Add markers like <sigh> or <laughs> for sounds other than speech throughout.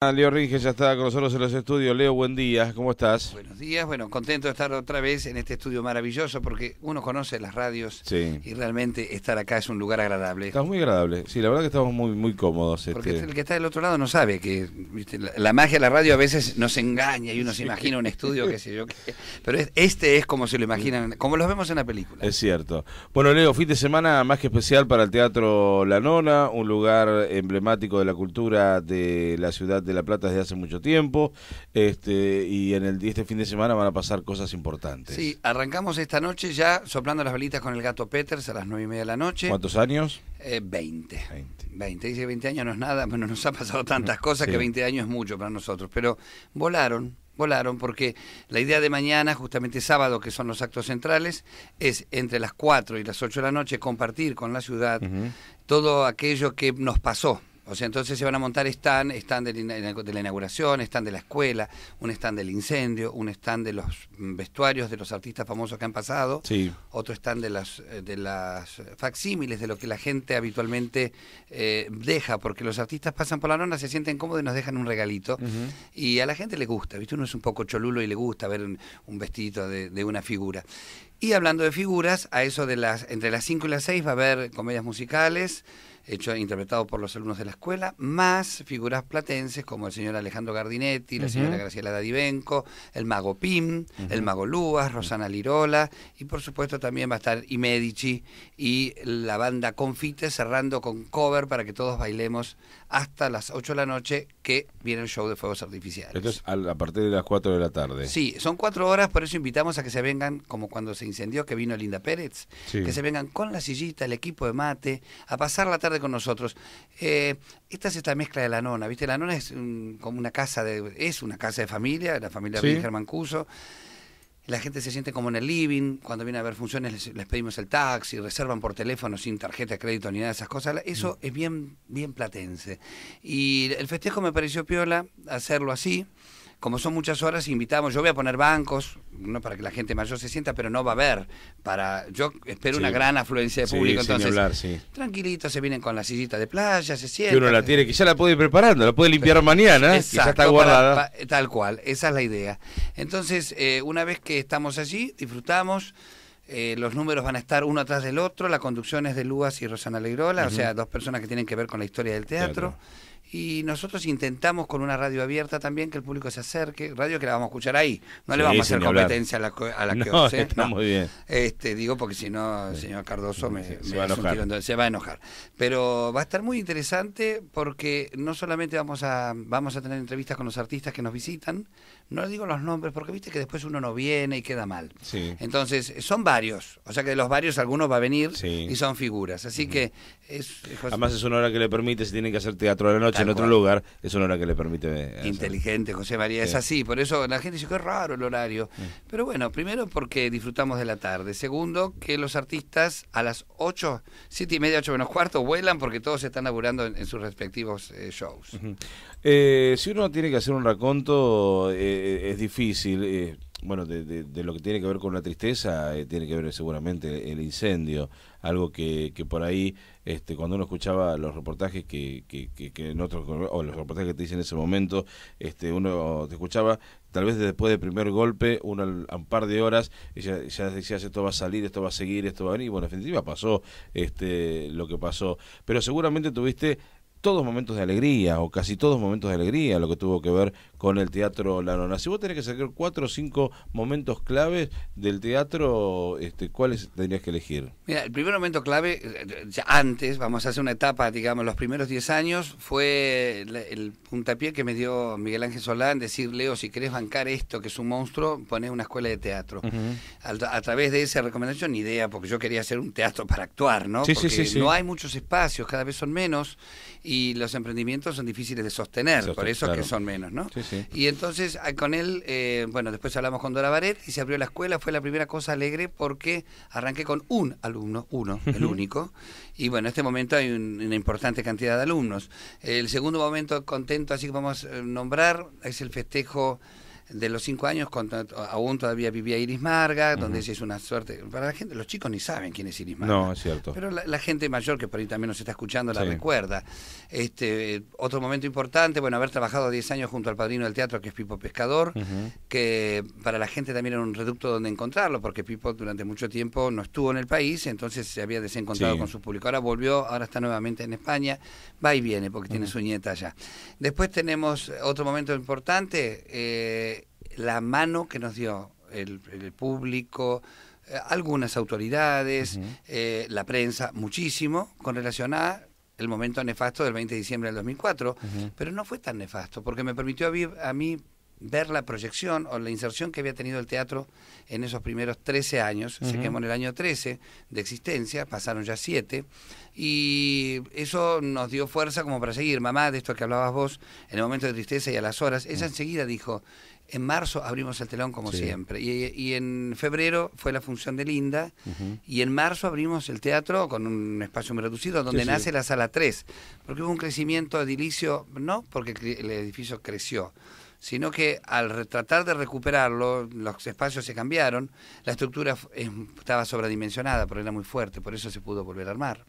Ah, Leo Ringe ya está con nosotros en los estudios. Leo, buen día, ¿cómo estás? Buenos días, bueno, contento de estar otra vez en este estudio maravilloso porque uno conoce las radios y realmente estar acá es un lugar agradable. Estás muy agradable, sí, la verdad que estamos muy, muy cómodos. Porque este. el que está del otro lado no sabe que La, magia de la radio a veces nos engaña y uno se imagina un estudio, qué sé yo, qué. <laughs> pero este es como se lo imaginan, como los vemos en la película. Es cierto. Bueno, Leo, fin de semana más que especial para el Teatro La Nona, un lugar emblemático de la cultura de la ciudad de La Plata desde hace mucho tiempo este, y en el, este fin de semana van a pasar cosas importantes. Sí, arrancamos esta noche ya soplando las velitas con el gato Peters a las nueve y media de la noche. ¿Cuántos años? 20. Eh, 20. Dice 20 años no es nada, bueno, nos ha pasado tantas cosas que 20 años es mucho para nosotros, pero volaron volaron porque la idea de mañana, justamente sábado, que son los actos centrales, es entre las 4 y las 8 de la noche compartir con la ciudad todo aquello que nos pasó o sea, entonces se van a montar stand, stand de la inauguración, stand de la escuela, un stand del incendio, un stand de los mm, vestuarios de los artistas famosos que han pasado, otro stand de las, eh, de las facsímiles, de lo que la gente habitualmente eh, deja, porque los artistas pasan por la nona, se sienten cómodos y nos dejan un regalito. Y a la gente le gusta, ¿viste? Uno es un poco cholulo y le gusta ver un, un vestidito de, de una figura. Y hablando de figuras, a eso de las, entre las 5 y las 6 va a haber comedias musicales, hecho interpretado por los alumnos de la escuela, más figuras platenses como el señor Alejandro Gardinetti, la señora Graciela Dadivenco, el mago Pim, el mago Lúas, Rosana Lirola y por supuesto también va a estar Imedici Medici y la banda Confite cerrando con cover para que todos bailemos hasta las 8 de la noche que viene el show de fuegos artificiales. Entonces a partir de las 4 de la tarde. Sí, son 4 horas, por eso invitamos a que se vengan como cuando se incendió que vino Linda Pérez, que se vengan con la sillita, el equipo de mate, a pasar la tarde con nosotros. Eh, esta es esta mezcla de la nona, ¿viste? La nona es como una casa de, es una casa de familia, la familia de Germán Cuso. La gente se siente como en el living, cuando viene a ver funciones les, pedimos el taxi, reservan por teléfono sin tarjeta de crédito ni nada de esas cosas. Eso mm. es bien, bien platense. Y el festejo me pareció piola hacerlo así como son muchas horas, invitamos, yo voy a poner bancos, no para que la gente mayor se sienta, pero no va a haber. Para, yo espero una gran afluencia de público, sí, entonces. se vienen con la sillita de playa, se sientan. Y uno la tiene, que ya la puede ir preparando, la puede limpiar mañana, ya está guardada. tal cual, esa es la idea. Entonces, eh, una vez que estamos allí, disfrutamos. Eh, los números van a estar uno atrás del otro, la conducción es de Lúas y Rosana Legrola, o sea, dos personas que tienen que ver con la historia del teatro. Y nosotros intentamos con una radio abierta también que el público se acerque, radio que la vamos a escuchar ahí, no le vamos a hacer competencia a la, a la <laughs> que os, muy bien. Este, digo porque si no, el señor Cardoso me, se, va a enojar. Pero va a estar muy interesante porque no solamente vamos a, vamos a tener entrevistas con los artistas que nos visitan, no le digo los nombres porque viste que después uno no viene y queda mal. Entonces, son varios, o sea que de los varios algunos va a venir y son figuras. Así que Además es una hora que le permite, si tienen que hacer teatro a la noche en otro lugar, es un hora que le permite... Eh, Inteligente, José María, es así, por eso la gente dice que es raro el horario. Pero bueno, primero porque disfrutamos de la tarde, segundo que los artistas a las 8, 7 y media, 8 menos cuarto vuelan porque todos se están laburando en, sus respectivos eh, shows. Eh, si uno tiene que hacer un raconto, eh, eh, es difícil. bueno, de, lo que tiene que ver con la tristeza, tiene que ver seguramente el, incendio, algo que, por ahí, este, cuando uno escuchaba los reportajes que, que, que, o los reportajes que te hice en ese momento, este, uno te escuchaba, tal vez después del primer golpe, uno a un par de horas, ya, ya decías esto va a salir, esto va a seguir, esto va a venir, bueno, en definitiva pasó este, lo que pasó, pero seguramente tuviste todos momentos de alegría, o casi todos momentos de alegría, lo que tuvo que ver con el Teatro La Nona. Si vos tenés que sacar cuatro o cinco momentos claves del teatro, este, ¿cuáles tendrías que elegir? Mira, el primer momento clave, eh, eh, antes, vamos a hacer una etapa, digamos, los primeros diez años, fue el, puntapié que me dio Miguel Ángel Solán, decir, Leo, si querés bancar esto, que es un monstruo, ponés una escuela de teatro. a, través de esa recomendación, idea, porque yo quería hacer un teatro para actuar, ¿no? porque no hay muchos espacios, cada vez son menos, y los emprendimientos son difíciles de sostener, por eso es que son menos, ¿no? Y entonces ah, con él, eh, bueno, después hablamos con Dora Baret y se abrió la escuela. Fue la primera cosa alegre porque arranqué con un alumno, uno, el único. Y bueno, en este momento hay una importante cantidad de alumnos. El segundo momento contento, así que vamos a nombrar, es el festejo de los cinco años, aún todavía vivía Iris Marga, donde ella es una suerte. Para la gente, los chicos ni saben quién es Iris Marga. No, es cierto. Pero la, gente mayor, que por ahí también nos está escuchando, la recuerda. Este, otro momento importante, bueno, haber trabajado 10 años junto al padrino del teatro, que es Pipo Pescador, que para la gente también era un reducto donde encontrarlo, porque Pipo durante mucho tiempo no estuvo en el país, entonces se había desencontrado con su público. Ahora volvió, ahora está nuevamente en España, va y viene, porque tiene su nieta allá. Después tenemos otro momento importante. Eh, la mano que nos dio el, público, eh, algunas autoridades, eh, la prensa, muchísimo, con relación a el momento nefasto del 20 de diciembre del 2004. Pero no fue tan nefasto, porque me permitió a a mí ver la proyección o la inserción que había tenido el teatro en esos primeros 13 años. Se quemó en el año 13 de existencia, pasaron ya 7, y eso nos dio fuerza como para seguir. Mamá, de esto que hablabas vos, en el momento de tristeza y a las horas, ella mm. enseguida dijo, en marzo abrimos el telón como siempre. Y, en febrero fue la función de Linda. Y en marzo abrimos el teatro con un espacio muy reducido donde nace la sala 3. Porque hubo un crecimiento edilicio, no porque el edificio creció, sino que al tratar de recuperarlo, los espacios se cambiaron, la estructura eh, estaba sobredimensionada, pero era muy fuerte, por eso se pudo volver a armar.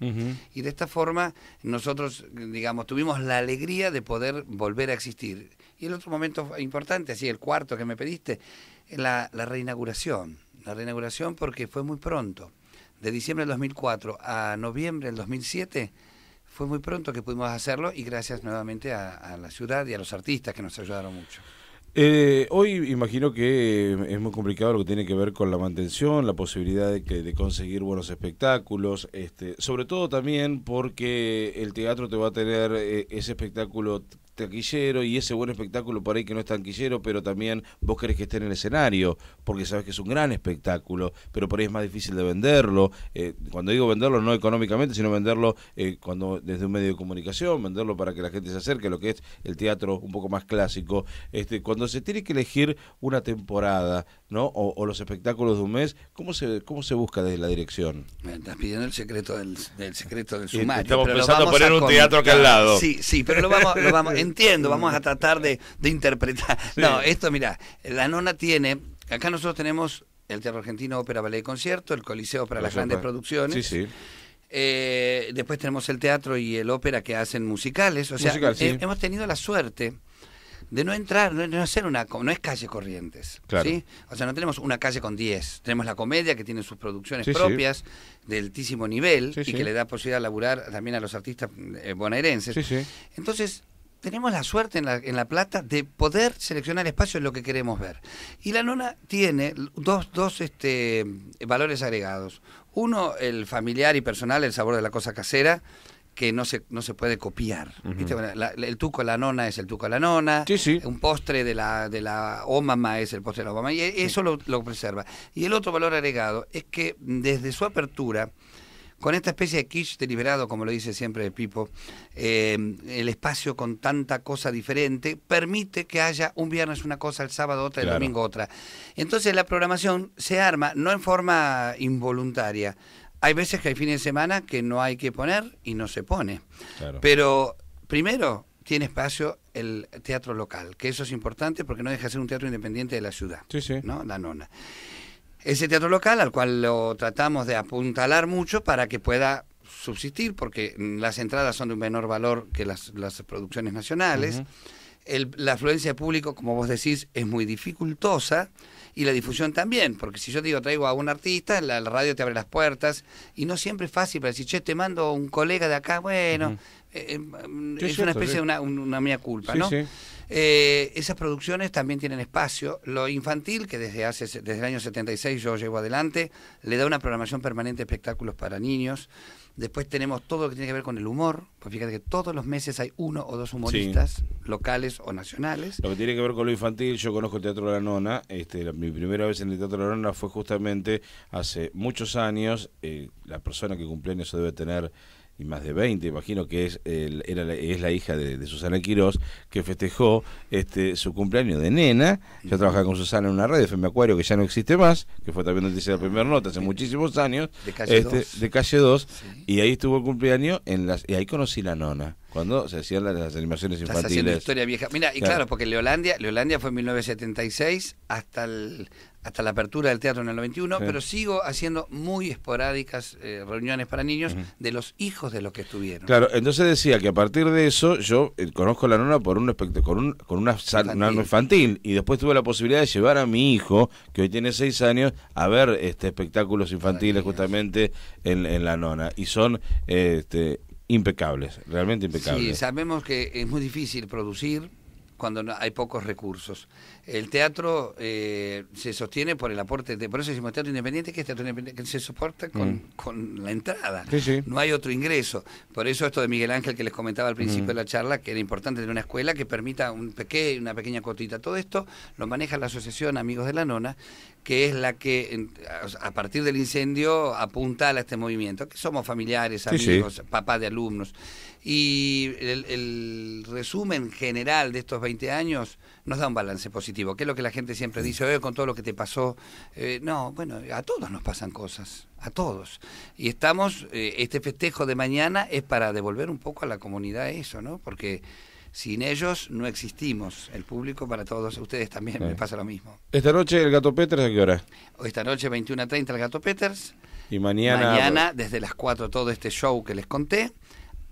Y de esta forma nosotros, digamos, tuvimos la alegría de poder volver a existir. Y el otro momento importante, así el cuarto que me pediste, la, la reinauguración. La reinauguración porque fue muy pronto. De diciembre del 2004 a noviembre del 2007 fue muy pronto que pudimos hacerlo y gracias nuevamente a, la ciudad y a los artistas que nos ayudaron mucho. Eh, hoy imagino que eh, es muy complicado lo que tiene que ver con la mantención, la posibilidad de, de conseguir buenos espectáculos, este, sobre todo también porque el teatro te va a tener eh, ese espectáculo taquillero y ese buen espectáculo por ahí que no es taquillero, pero también vos querés que esté en el escenario, porque sabes que es un gran espectáculo, pero por ahí es más difícil de venderlo. Eh, cuando digo venderlo, no económicamente, sino venderlo eh, cuando desde un medio de comunicación, venderlo para que la gente se acerque, a lo que es el teatro un poco más clásico. Este, cuando se tiene que elegir una temporada, ¿no? O, los espectáculos de un mes, ¿cómo se, cómo se busca desde la dirección? estás pidiendo el secreto del, secreto del eh, sumario. Estamos pero pensando poner un teatro acá al lado. Sí, sí, pero lo vamos, lo entiendo, vamos a tratar de, interpretar. <laughs> No, esto, mira, la nona tiene, acá nosotros tenemos el Teatro Argentino Ópera Ballet y Concierto, el Coliseo para las grandes producciones. Sí, sí. Eh, después tenemos el teatro y el ópera que hacen musicales. O sea, eh, hemos tenido la suerte de no entrar, no, hacer una, no es calle Corrientes, claro. ¿sí? O sea, no tenemos una calle con 10, tenemos la comedia que tiene sus producciones propias de altísimo nivel y que le da posibilidad de laburar también a los artistas eh, Sí, bonaerenses. Entonces, tenemos la suerte en la, en la, Plata de poder seleccionar espacios lo que queremos ver. Y la nona tiene dos, dos este, valores agregados. Uno, el familiar y personal, el sabor de la cosa casera, que no se, no se puede copiar. el tuco a la nona es el tuco a la nona. Un postre de la, de la ómama es el postre de la OMA. Y eso lo, lo preserva. Y el otro valor agregado es que desde su apertura con esta especie de quiche deliberado, como lo dice siempre Pipo, em, el espacio con tanta cosa diferente permite que haya un viernes una cosa, el sábado otra, el domingo otra. Entonces la programación se arma, no en forma involuntaria. Hay veces que hay fines de semana que no hay que poner y no se pone. Pero primero tiene espacio el teatro local, que eso es importante porque no deja de ser un teatro independiente de la ciudad. ¿no? La nona ese teatro local al cual lo tratamos de apuntalar mucho para que pueda subsistir, porque mm, las entradas son de un menor valor que las, las producciones nacionales. la afluencia de público, como vos decís, es muy dificultosa y la difusión también, porque si yo digo traigo a un artista, la, radio te abre las puertas y no siempre es fácil para decir, che, te mando un colega de acá, bueno, eh, eh, es, una especie de una, una, mía culpa, ¿no? Eh, esas producciones también tienen espacio. Lo infantil, que desde, hace, desde el año 76 yo llevo adelante, le da una programación permanente de espectáculos para niños. Después tenemos todo lo que tiene que ver con el humor. Pues fíjate que todos los meses hay uno o dos humoristas locales o nacionales. Lo que tiene que ver con lo infantil, yo conozco el Teatro de La Nona. Este, mi primera vez en el Teatro de La Nona fue justamente hace muchos años. Eh, la persona que cumple eso debe tener y más de 20, imagino que es, era la, es la hija de, Susana Quirós, que festejó este su cumpleaños de nena. Yo trabajaba con Susana en una red de Femme Acuario que ya no existe más, que fue también noticia de la primera nota hace muchísimos años. De calle 2. Este, de calle 2 Y ahí estuvo el cumpleaños, en las, y ahí conocí la nona cuando se hacían las animaciones infantiles. Estás haciendo historia vieja. Mira, y claro, porque Leolandia, Leolandia fue en 1976 hasta el hasta la apertura del teatro en el 91, pero sigo haciendo muy esporádicas eh, reuniones para niños de los hijos de los que estuvieron. Claro, entonces decía que a partir de eso yo eh, conozco la nona por un con, un, con una infantil. infantil. y después tuve la posibilidad de llevar a mi hijo, que hoy tiene seis años, a ver este espectáculos infantiles justamente en, la nona. Y son este, impecables, realmente impecables. Sí, sabemos que es muy difícil producir cuando hay pocos recursos el teatro eh, se sostiene por el aporte, de, por eso decimos teatro independiente, que es teatro independiente, que se soporta con, mm. la entrada. No hay otro ingreso. Por eso esto de Miguel Ángel que les comentaba al mm. principio de la charla, que era importante tener una escuela que permita un una pequeña cotita. Todo esto lo maneja la Asociación Amigos de la Nona, que es la que a partir del incendio apunta a este movimiento, que somos familiares, amigos, papás de alumnos. Y el, el resumen general de estos 20 años nos da un balance positivo que es lo que la gente siempre dice, oye, con todo lo que te pasó. Eh, no, bueno, a todos nos pasan cosas, a todos. Y estamos, eh, este festejo de mañana es para devolver un poco a la comunidad eso, ¿no? Porque sin ellos no existimos. El público para todos ustedes también me pasa lo mismo. ¿Esta noche el Gato Peters a qué hora? Esta noche 21.30 el Gato Peters. Y mañana... Mañana desde las 4 todo este show que les conté.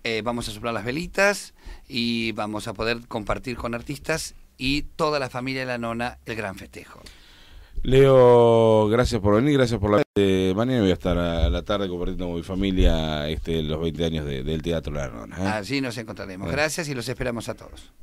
Eh, vamos a soplar las velitas y vamos a poder compartir con artistas y toda la familia de la nona el gran festejo. Leo, gracias por venir, gracias por la... mañana voy a estar a la tarde compartiendo con mi familia este, los 20 años del Teatro La Nona. ¿eh? Allí nos encontraremos. Gracias y los esperamos a todos.